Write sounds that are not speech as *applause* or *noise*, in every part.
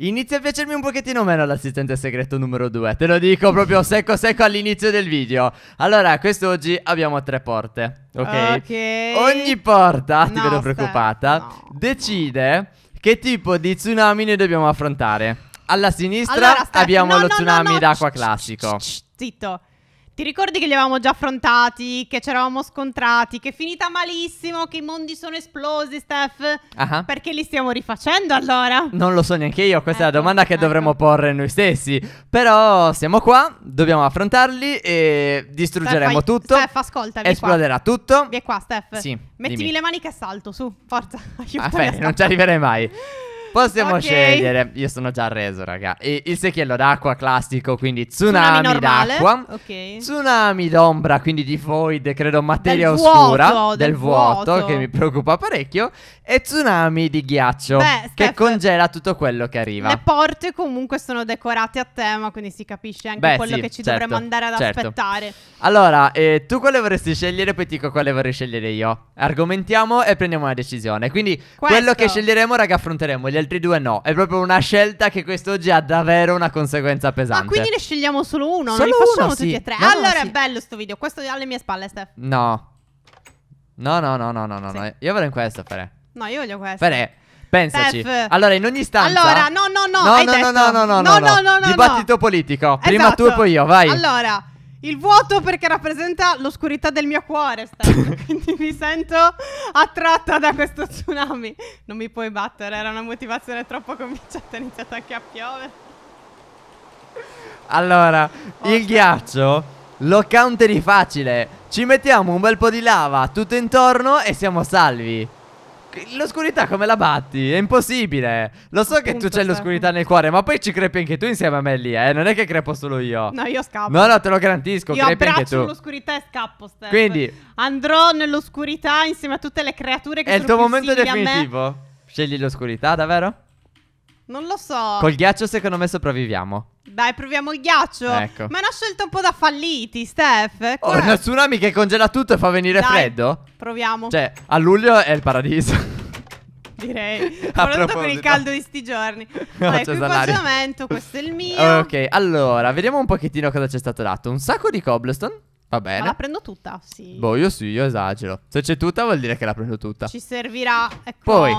Inizia a piacermi un pochettino meno l'assistente segreto numero 2, te lo dico proprio secco secco all'inizio del video. Allora, quest'oggi abbiamo tre porte, ok? okay. Ogni porta, ti vedo preoccupata, no. decide che tipo di tsunami noi dobbiamo affrontare. Alla sinistra allora, abbiamo no, lo tsunami d'acqua classico. Zitto. Ti ricordi che li avevamo già affrontati, che ci eravamo scontrati, che è finita malissimo, che i mondi sono esplosi, Steph? Uh-huh. Perché li stiamo rifacendo allora? Non lo so neanche io, questa ecco, è la ecco, domanda che ecco. dovremmo porre noi stessi. Però siamo qua, dobbiamo affrontarli e distruggeremo Steph, tutto. Steph, ascolta, Esploderà qua. tutto. Vieni qua, Steph. Sì, Mettimi dimmi. le mani che salto, su, forza, *laughs* ah, aiutami. Ah, fai, non ci arriverai mai. Possiamo okay. scegliere. Io sono già reso, raga. E il secchiello d'acqua classico, quindi tsunami, tsunami d'acqua. Okay. Tsunami d'ombra, quindi di void, credo materia del oscura. Vuoto, del, del vuoto, vuoto, che mi preoccupa parecchio. E tsunami di ghiaccio, Beh, Steph, che congela tutto quello che arriva. Le porte comunque sono decorate a tema, quindi si capisce anche Beh, quello sì, che ci certo, dovremmo andare ad certo. aspettare. Allora, eh, tu quale vorresti scegliere? Poi ti dico quale vorrei scegliere io. Argomentiamo e prendiamo una decisione. Quindi Questo. quello che sceglieremo, raga, affronteremo gli altri due no. È proprio una scelta che quest'oggi ha davvero una conseguenza pesante. Ma quindi ne scegliamo solo uno, solo non li facciamo uno, tutti sì. e tre. No, allora no, è bello sto video. Questo è alle mie spalle, Steph. No. No, no, no, no, no, sì. no. Io voglio in questo, Fere. No, io voglio questo. Fere. Pensaci. Steph. Allora, in ogni stanza. Allora, no, no, no. No, no, no, no, no, no, no, no, no, no, no. Dibattito politico. Prima esatto. tu e poi io, vai. Allora, il vuoto perché rappresenta l'oscurità del mio cuore, Stefano. *laughs* Quindi mi sento attratta da questo tsunami. Non mi puoi battere, era una motivazione troppo convincente, è iniziato anche a piovere. Allora, oh, il ghiaccio lo counteri facile. Ci mettiamo un bel po' di lava tutto intorno e siamo salvi. L'oscurità come la batti? È impossibile. Lo so Appunto, che tu c'hai cioè. l'oscurità nel cuore, ma poi ci crepi anche tu insieme a me lì, eh. Non è che crepo solo io. No, io scappo. No, no, te lo garantisco. Io crepi anche tu. Io l'oscurità e scappo, Steph. Quindi andrò nell'oscurità insieme a tutte le creature che è sono È il tuo momento definitivo. Scegli l'oscurità, davvero? Non lo so. Col ghiaccio secondo me sopravviviamo. Dai, proviamo il ghiaccio. Ecco. Ma è una scelta un po' da falliti, Steph. Oh, uno tsunami che congela tutto e fa venire Dai, freddo? Proviamo. Cioè, a luglio è il paradiso. *laughs* Direi. *laughs* Soprattutto con il caldo di sti giorni. *laughs* No, Vabbè, qui questo è il mio. Ok, allora, vediamo un pochettino cosa c'è stato dato. Un sacco di cobblestone. Va bene. Ma ah, la prendo tutta, sì. Boh, io sì, io esagero. Se c'è tutta vuol dire che la prendo tutta. Ci servirà, ecco Poi,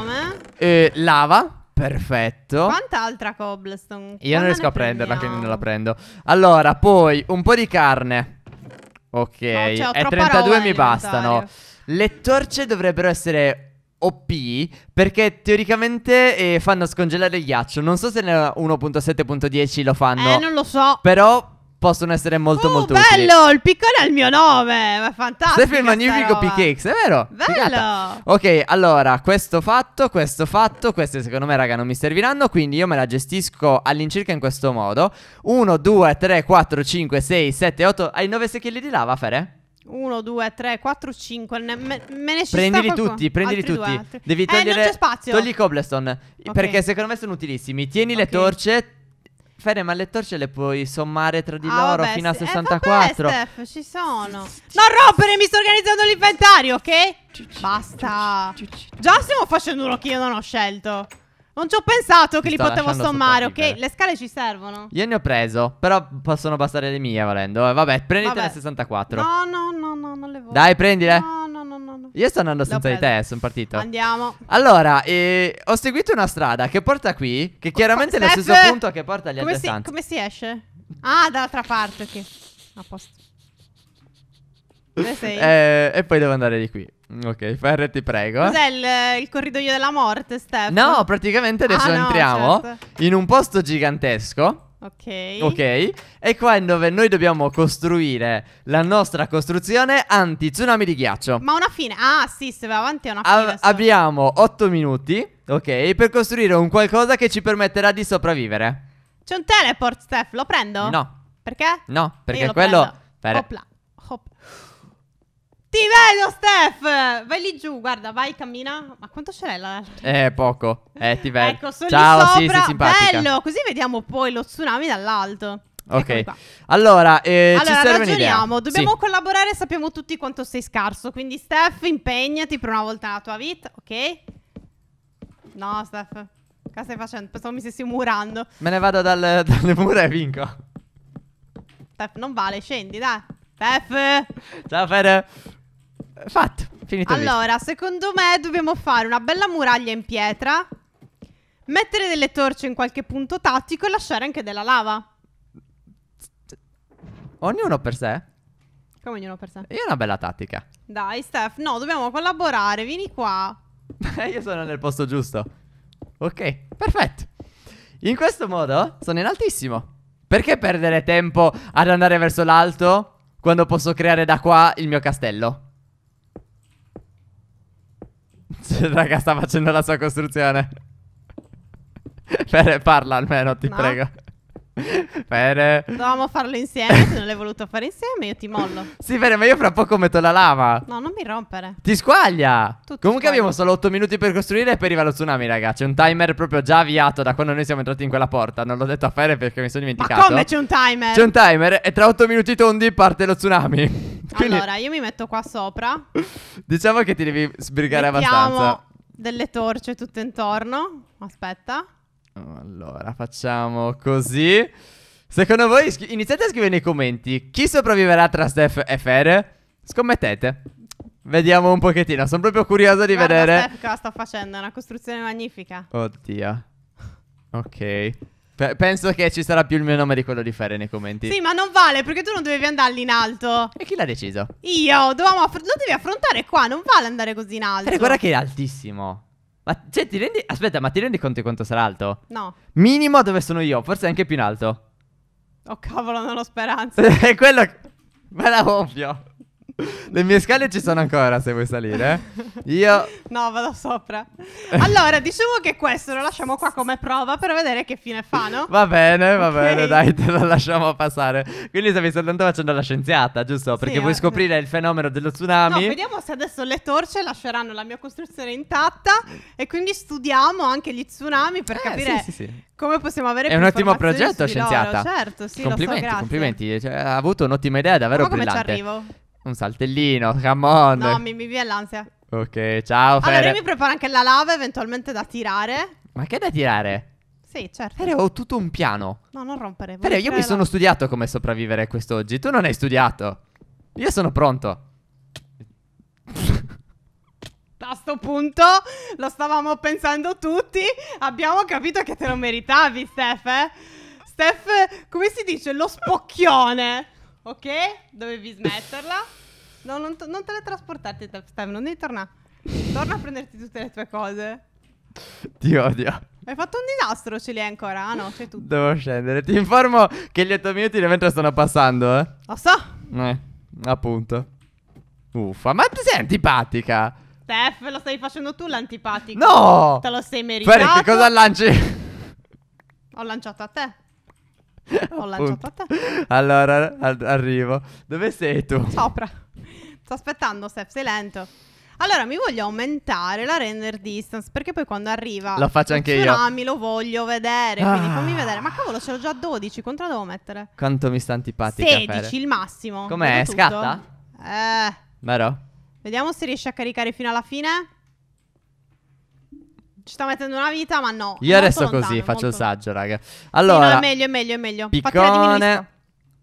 eh, lava. Perfetto. Quant'altra cobblestone? Io Quando non riesco a prenderla, quindi non la prendo. Allora, poi un po' di carne. Ok, no, cioè, e 32 mi bastano. Eh. Le torce dovrebbero essere OP perché teoricamente eh, fanno scongelare il ghiaccio. Non so se nella 1.7.10 lo fanno. Eh, non lo so. Però possono essere molto, oh, molto bello, utili. bello! Il piccone è il mio nome, ma è fantastico. Sempre il magnifico P-Cakes, è vero? Bello! Figata. Ok, allora, questo fatto, questo fatto, queste secondo me, raga, non mi serviranno, quindi io me la gestisco all'incirca in questo modo. 1, 2, 3, 4, 5, 6, 7, 8... Hai 9 secchielli di lava, Fere? 1, 2, 3, 4, 5. Me, me ne Prendili tutti, prendili altri tutti. Due, Devi eh, togliere. Eh, non c'è spazio. Togli cobblestone. Okay. Perché secondo me sono utilissimi. Tieni okay. le torce. Fere, ma le torce le puoi sommare tra di ah, loro vabbè, fino a 64. Eh, vabbè, Steph, ci sono. Non rompere, mi sto organizzando l'inventario, ok? Basta. Già stiamo facendo uno che io non ho scelto. Non ci ho pensato che li potevo sommare, ok? Le scale ci servono. Io ne ho preso, però possono bastare le mie valendo. Eh, vabbè, prenditele 64. No, no, no, no, non le voglio. Dai, prendile. No, no. Io sto andando senza di te, sono partito. Andiamo. Allora, eh, ho seguito una strada che porta qui, che chiaramente oh, è lo stesso punto che porta agli altri Come si esce? Ah, dall'altra parte, ok. A posto. Dove *laughs* sei? eh, e poi devo andare di qui. Mm, ok, Ferre, ti prego. Cos'è il, il, corridoio della morte, Steph? No, praticamente adesso ah, no, entriamo certo. in un posto gigantesco. Ok. Ok? E qua è dove noi dobbiamo costruire la nostra costruzione anti-tsunami di ghiaccio. Ma una fine. Ah, sì, se va avanti è una fine. A- abbiamo 8 minuti, ok, per costruire un qualcosa che ci permetterà di sopravvivere. C'è un teleport, Steph, lo prendo? No. Perché? No, perché quello. Prendo. Per... Hopla. Hop. Ti vedo, Steph! Vai lì giù, guarda, vai, cammina. Ma quanto ce l'hai là? Eh, poco. Eh, ti vedo. ecco, sono Ciao, lì sopra. Sì, sì, Bello, così vediamo poi lo tsunami dall'alto. Ok, allora, eh, allora ci serve ragioniamo, dobbiamo sì. collaborare, sappiamo tutti quanto sei scarso, quindi Steph impegnati per una volta nella tua vita, ok? No Steph, cosa stai facendo? Pensavo mi stessi murando Me ne vado dal, *laughs* dalle mura e vinco Steph non vale, scendi dai Steph Ciao Fede Fatto, finito. Allora, secondo me dobbiamo fare una bella muraglia in pietra, mettere delle torce in qualche punto tattico e lasciare anche della lava. Ognuno per sé? Come ognuno per sé? Io una bella tattica. Dai, Steph, no, dobbiamo collaborare, vieni qua. *laughs* Io sono nel posto giusto. Ok, perfetto. In questo modo sono in altissimo. Perché perdere tempo ad andare verso l'alto quando posso creare da qua il mio castello? *laughs* raga, sta facendo la sua costruzione. *laughs* Bene, parla almeno, ti no. prego. Bene. *laughs* Eh, Dovevamo farlo insieme, se non l'hai voluto fare insieme io ti mollo. Sì, bene, ma io fra poco metto la lava. No, non mi rompere. Ti squaglia. Tutti Comunque squaglia. abbiamo solo 8 minuti per costruire e poi arriva lo tsunami, ragazzi. C'è un timer proprio già avviato da quando noi siamo entrati in quella porta. Non l'ho detto a fare perché mi sono dimenticato. Ma come c'è un timer? C'è un timer e tra 8 minuti tondi parte lo tsunami. *laughs* Quindi... Allora, io mi metto qua sopra. *laughs* diciamo che ti devi sbrigare Mettiamo abbastanza. delle torce tutto intorno. Aspetta. Allora, facciamo così. Secondo voi, iniziate a scrivere nei commenti chi sopravviverà tra Steph e Fer? Scommettete. Vediamo un pochettino, sono proprio curioso di Guarda vedere. Steph cosa sta facendo, è una costruzione magnifica. Oddio. Ok. P penso che ci sarà più il mio nome di quello di Fer nei commenti. Sì, ma non vale perché tu non dovevi andare lì in alto. E chi l'ha deciso? Io, dovevamo lo devi affrontare qua, non vale andare così in alto. Fer, guarda che è altissimo. Ma cioè, ti rendi. Aspetta, ma ti rendi conto di quanto sarà alto? No. Minimo dove sono io, forse anche più in alto. Oh, cavolo, non ho speranza. *laughs* È quello. Ma era ovvio. Le mie scale ci sono ancora se vuoi salire. Io... No, vado sopra. Allora, diciamo che questo lo lasciamo qua come prova per vedere che fine fa, no? Va bene, va okay. bene, dai, te lo lasciamo passare. Quindi stavi soltanto facendo la scienziata, giusto? Perché sì, eh. vuoi scoprire il fenomeno dello tsunami. No, vediamo se adesso le torce lasceranno la mia costruzione intatta e quindi studiamo anche gli tsunami per eh, capire... Sì, sì, sì. Come possiamo avere È un ottimo progetto, scienziata. Loro. Certo, sì, complimenti, so, complimenti. Cioè, ha avuto un'ottima idea, davvero Ma brillante. Ma come ci arrivo? Un saltellino, come on. No, mi, mi viene l'ansia. Ok, ciao Fede. Allora io mi preparo anche la lava eventualmente da tirare. Ma che da tirare? Sì, certo. Fede, ho tutto un piano. No, non rompere. Fede, io mi la... sono studiato come sopravvivere quest'oggi. Tu non hai studiato. Io sono pronto. A sto punto lo stavamo pensando tutti. Abbiamo capito che te lo meritavi, Steph. Eh? Steph, come si dice? Lo spocchione. Ok? Dovevi smetterla. *laughs* No, non, t- non teletrasportarti, Steph, non devi tornare. Torna a prenderti tutte le tue cose. Ti odio. Hai fatto un disastro, ce li hai ancora? Ah no, c'è tutto. Devo scendere. Ti informo che gli 8 minuti di mentre stanno passando, eh. Lo so. Eh, appunto. Uffa, ma ti sei antipatica? Steph, lo stai facendo tu l'antipatico. No! Te lo sei meritato. Ferri, che cosa lanci? Ho lanciato a te. *laughs* Ho lanciato a te. Allora, arrivo. Dove sei tu? Sopra. Sto aspettando, Steph, sei lento. Allora, mi voglio aumentare la render distance perché poi quando arriva lo faccio anche tsunami, io. lo voglio vedere, ah. fammi vedere. Ma cavolo, ce l'ho già a 12, quanto la devo mettere? Quanto mi sta antipatica 16 Fere. il massimo. Com'è? Scatta? Eh. Vero? Vediamo se riesce a caricare fino alla fine. Ci sta mettendo una vita, ma no. Io adesso lontano, così faccio il saggio, raga. Allora, sì, no, è meglio, è meglio, è meglio. Piccone.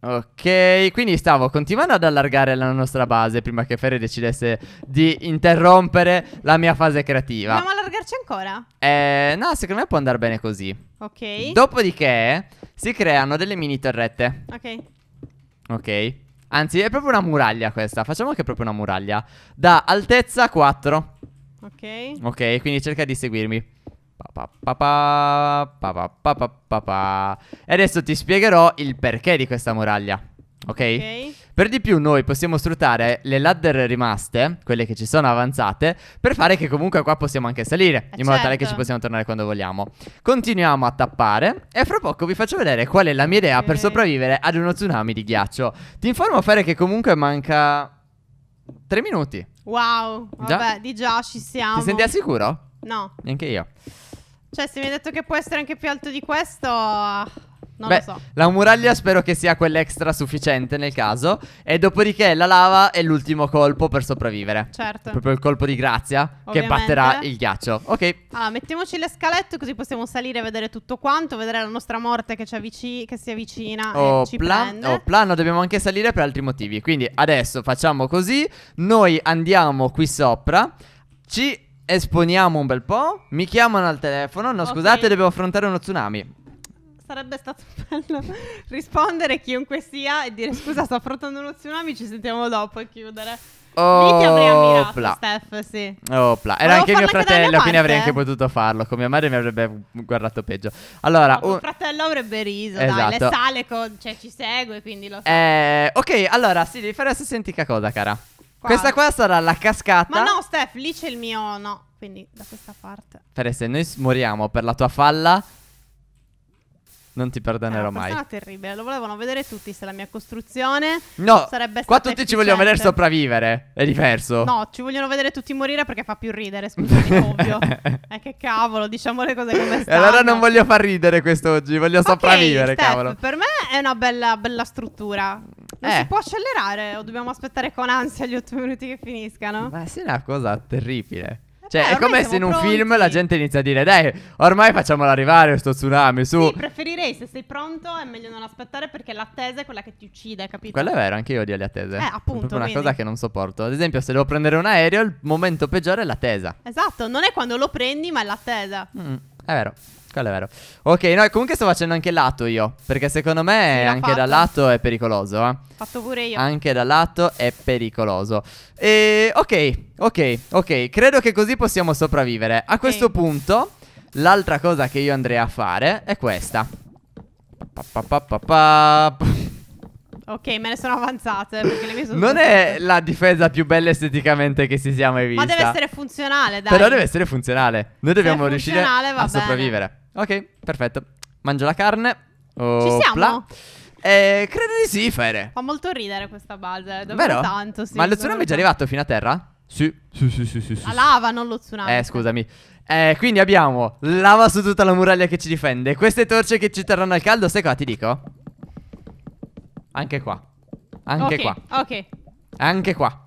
Ok, quindi stavo continuando ad allargare la nostra base prima che Ferre decidesse di interrompere la mia fase creativa. Dobbiamo allargarci ancora? Eh, no, secondo me può andare bene così. Ok. Dopodiché si creano delle mini torrette. Ok. Ok. Anzi, è proprio una muraglia questa. Facciamo che è proprio una muraglia. Da altezza 4. Ok. Ok, quindi cerca di seguirmi. Pa, pa, pa, e adesso ti spiegherò il perché di questa muraglia. Okay? ok? Per di più noi possiamo sfruttare le ladder rimaste, quelle che ci sono avanzate, per fare che comunque qua possiamo anche salire, eh, in modo tale che ci certo. possiamo tornare quando vogliamo. Continuiamo a tappare e fra poco vi faccio vedere qual è la mia idea okay. per sopravvivere ad uno tsunami di ghiaccio. Ti informo Fere che comunque manca 3 minuti. Wow, vabbè, già? di già ci siamo. Ti senti al sicuro? No. Neanche io. Cioè, se mi hai detto che può essere anche più alto di questo... Non Beh, lo so. La muraglia spero che sia quell'extra sufficiente nel caso. E dopodiché la lava è l'ultimo colpo per sopravvivere. Certo. Proprio il colpo di grazia Ovviamente. che batterà il ghiaccio. Ok. Allora, mettiamoci le scalette così possiamo salire e vedere tutto quanto. Vedere la nostra morte che, ci avvic- che si avvicina. Oh, e pla- oh, plano dobbiamo anche salire per altri motivi. Quindi adesso facciamo così. Noi andiamo qui sopra. Ci esponiamo un bel po'. Mi chiamano al telefono. No, okay. scusate, devo affrontare uno tsunami sarebbe stato *laughs* bello rispondere chiunque sia e dire scusa sto affrontando uno tsunami ci sentiamo dopo e chiudere Oh, ti avrei oh, ammirato, Steph, sì. Oh, Era anche mio fratello, quindi avrei anche eh. potuto farlo. Con mia madre mi avrebbe guardato peggio. Allora, no, un... mio fratello avrebbe riso, esatto. dai, le esatto. sale con... cioè, ci segue, quindi lo so. Eh, ok, allora, sì, devi fare la stessa identica cosa, cara. Qua. Questa qua sarà la cascata. Ma no, Steph, lì c'è il mio no, quindi da questa parte. Per se noi moriamo per la tua falla, non ti perdonerò eh, mai. È terribile, lo volevano vedere tutti se la mia costruzione no, sarebbe stata qua tutti efficiente. ci vogliono vedere sopravvivere, è diverso. No, ci vogliono vedere tutti morire perché fa più ridere, scusami, ovvio. *laughs* Eh che cavolo, diciamo le cose come stanno. allora non voglio far ridere quest'oggi, voglio okay, sopravvivere, Steph, cavolo. per me è una bella, bella struttura. Non eh. si può accelerare o dobbiamo aspettare con ansia gli 8 minuti che finiscano? Ma sì, è una cosa terribile. Eh, cioè, eh, è come se in un pronti. film la gente inizia a dire: Dai, ormai facciamolo arrivare sto tsunami. Su, sì, direi se sei pronto è meglio non aspettare perché l'attesa è quella che ti uccide, capito? Quello è vero, anche io odio le attese. Eh, appunto. È proprio una cosa che non sopporto. Ad esempio, se devo prendere un aereo, il momento peggiore è l'attesa. Esatto, non è quando lo prendi, ma è l'attesa. Mm, è vero. Quello è vero. Ok, no, comunque sto facendo anche lato io. Perché secondo me sì, anche fatto. da lato è pericoloso. Eh. Fatto pure io. Anche da lato è pericoloso. E ok, ok, ok. Credo che così possiamo sopravvivere. A okay. questo punto, l'altra cosa che io andrei a fare è questa. Ok, me ne sono avanzate perché le mie sono Non è la difesa più bella esteticamente che si sia mai vista. Ma deve essere funzionale, dai. Però deve essere funzionale. Noi dobbiamo riuscire a sopravvivere. Ok, perfetto. Mangio la carne. Oh, Ci siamo? Pla. Eh, credo di sì, Fere. Fa molto ridere questa base. Davvero Vero? tanto, sì. Ma lo tsunami è già arrivato fino a terra? Sì. Sì, sì, sì, sì, sì. La lava, non lo tsunami. Eh, scusami. Eh, quindi abbiamo lava su tutta la muraglia che ci difende. Queste torce che ci terranno al caldo, sai qua ti dico? Anche qua. Anche okay, qua. Ok. Anche qua.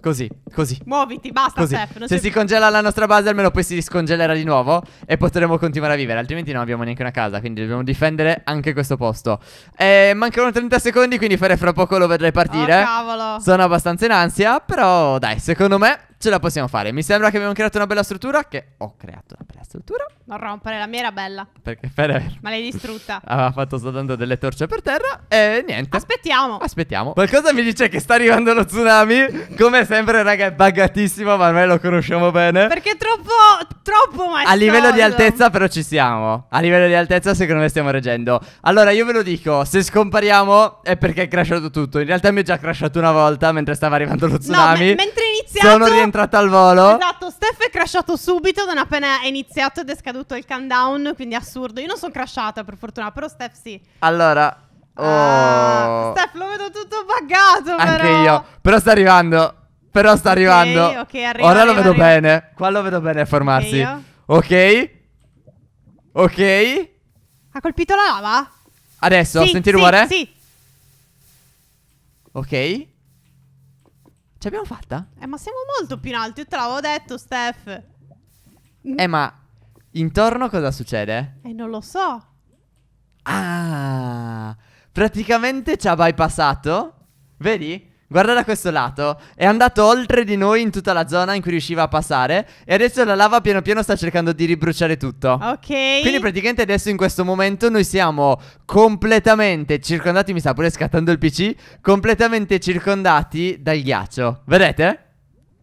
Così, così. Muoviti, basta, così. Steph, Se si... congela la nostra base, almeno poi si scongelerà di nuovo e potremo continuare a vivere. Altrimenti non abbiamo neanche una casa, quindi dobbiamo difendere anche questo posto. Eh, mancano 30 secondi, quindi farei fra poco lo vedrai partire. Oh, cavolo. Sono abbastanza in ansia, però dai, secondo me ce la possiamo fare. Mi sembra che abbiamo creato una bella struttura. Che ho creato una bella struttura. Non rompere, la mia era bella. Perché Ferrer. Ma l'hai distrutta. *laughs* Aveva fatto sto delle torce per terra. E niente. Aspettiamo. Aspettiamo. Qualcosa mi dice che sta arrivando lo tsunami. Come sempre, raga, è buggatissimo. Ma noi lo conosciamo bene. Perché è troppo. Troppo maestoso. A livello di altezza, però, ci siamo. A livello di altezza, secondo me, stiamo reggendo. Allora, io ve lo dico. Se scompariamo, è perché è crashato tutto. In realtà, mi è già crashato una volta mentre stava arrivando lo tsunami. No, mentre iniziato. Sono rientrata al volo. Esatto, Steph è crashato subito. Non appena è iniziato ed è scaduto il countdown. Quindi è assurdo. Io non sono crashata per fortuna, però Steph sì. Allora. Ah, oh. Ah, Steph, lo vedo tutto buggato. Anche però. io. Però sta arrivando. Però sta arrivando. Ok, ok, arriva, Ora arriva, lo vedo arriva. bene. Qua lo vedo bene a formarsi. Io. Ok. Ok. Ha colpito la lava? Adesso, sì, senti il sì, rumore? Sì. Ok. Ce l'abbiamo fatta? Eh, ma siamo molto più in alto. Io te l'avevo detto, Steph. Mm. Eh, ma intorno cosa succede? Eh, non lo so. Ah, praticamente ci ha bypassato. Vedi? Guarda da questo lato, è andato oltre di noi in tutta la zona in cui riusciva a passare e adesso la lava piano piano sta cercando di ribruciare tutto. Ok. Quindi praticamente adesso in questo momento noi siamo completamente circondati, mi sta pure scattando il PC, completamente circondati dal ghiaccio. Vedete?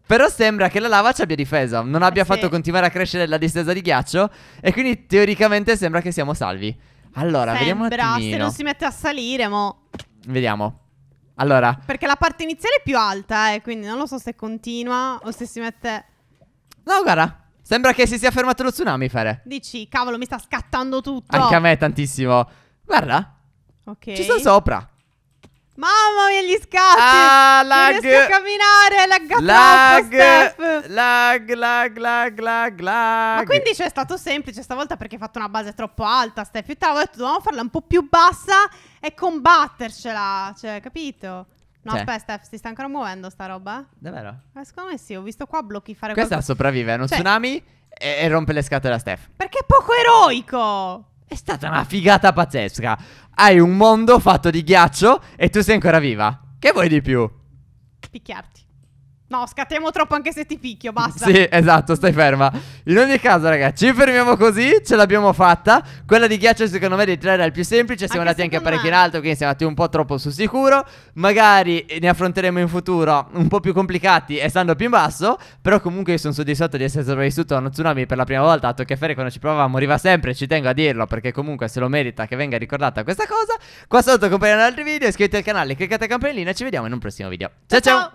Però sembra che la lava ci abbia difeso, non abbia eh sì. fatto continuare a crescere la distesa di ghiaccio e quindi teoricamente sembra che siamo salvi. Allora, sembra, vediamo un attimino. se non si mette a salire, mo. Vediamo. Allora. Perché la parte iniziale è più alta, eh, quindi non lo so se continua o se si mette. No, guarda. Sembra che si sia fermato lo tsunami, Fere. Dici, cavolo, mi sta scattando tutto. Anche a me tantissimo. Guarda. Ok. Ci sono sopra. Mamma mia, gli scatti! Ah, lag! Non riesco a camminare, lag. lag. troppo, Steph! Lag, lag, lag, lag, lag. Ma quindi c'è stato semplice stavolta perché hai fatto una base troppo alta, Steph. Io te l'avevo detto, dovevamo farla un po' più bassa e combattercela, cioè, capito? No, cioè. aspetta, Steph, si sta ancora muovendo sta roba? Davvero? Ma eh, secondo me sì, ho visto qua blocchi fare Questa qualcosa. sopravvive a uno cioè, tsunami e, e, rompe le scatole a Steph. Perché è poco eroico! È stata una figata pazzesca. Hai un mondo fatto di ghiaccio e tu sei ancora viva. Che vuoi di più? Picchiarti. No, scattiamo troppo anche se ti picchio, basta. Sì, esatto, stai ferma. In ogni caso, ragazzi, ci fermiamo così, ce l'abbiamo fatta. Quella di ghiaccio, secondo me, di 3 era il più semplice. Siamo anche andati anche parecchio in alto, quindi siamo andati un po' troppo su sicuro. Magari ne affronteremo in futuro un po' più complicati e stando più in basso. Però comunque io sono soddisfatto di essere sopravvissuto a uno tsunami per la prima volta. A Tokyo Ferry, quando ci provavamo, arriva sempre, ci tengo a dirlo, perché comunque se lo merita che venga ricordata questa cosa. Qua sotto compaiono altri video, iscrivetevi al canale, cliccate la campanellina e ci vediamo in un prossimo video. ciao! ciao. ciao.